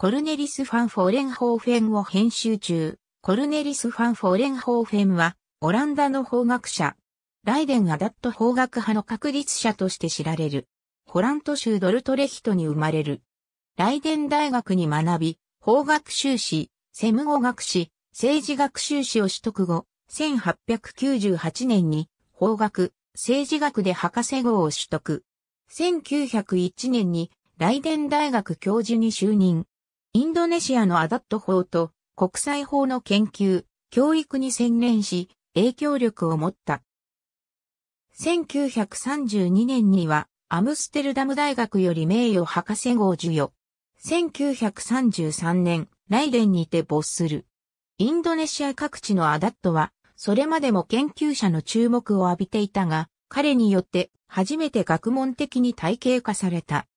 コルネリス・ファン・フォーレンホーフェンを編集中。コルネリス・ファン・フォーレンホーフェンは、オランダの法学者。ライデン・アダット法学派の確立者として知られる。ホラント州ドルトレヒトに生まれる。ライデン大学に学び、法学修士、セム語学士、政治学修士を取得後、1898年に法学、政治学で博士号を取得。1901年にライデン大学教授に就任。インドネシアのアダット法と国際法の研究、教育に専念し、影響力を持った。1932年には、アムステルダム大学より名誉博士号授与。1933年、ライデンにて没する。インドネシア各地のアダットは、それまでも研究者の注目を浴びていたが、彼によって初めて学問的に体系化された。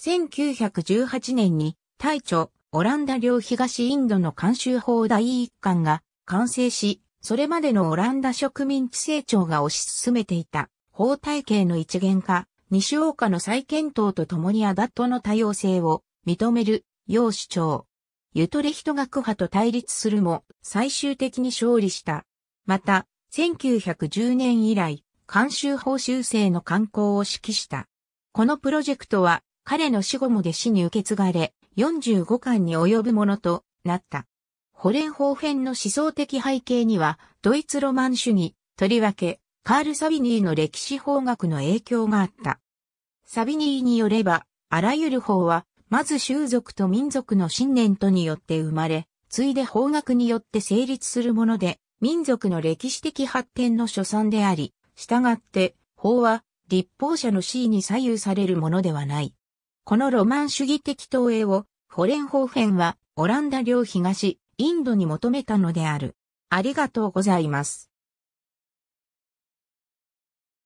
1918年に大著、オランダ領東インドの監修法第一巻が完成し、それまでのオランダ植民地成長が推し進めていた法体系の一元化、西岡の再検討とともにアダットの多様性を認める、要主張。ユトレヒト学派と対立するも、最終的に勝利した。また、1910年以来、監修法修正の刊行を指揮した。このプロジェクトは、彼の死後も弟子に受け継がれ、45巻に及ぶものとなった。ホレンホーフェンの思想的背景には、ドイツロマン主義、とりわけ、カール・サビニーの歴史法学の影響があった。サビニーによれば、あらゆる法は、まず習俗と民族の信念とによって生まれ、ついで法学によって成立するもので、民族の歴史的発展の所存であり、従って、法は、立法者の地位に左右されるものではない。このロマン主義的投影を、ホレンホーフェンは、オランダ領東、インドに求めたのである。ありがとうございます。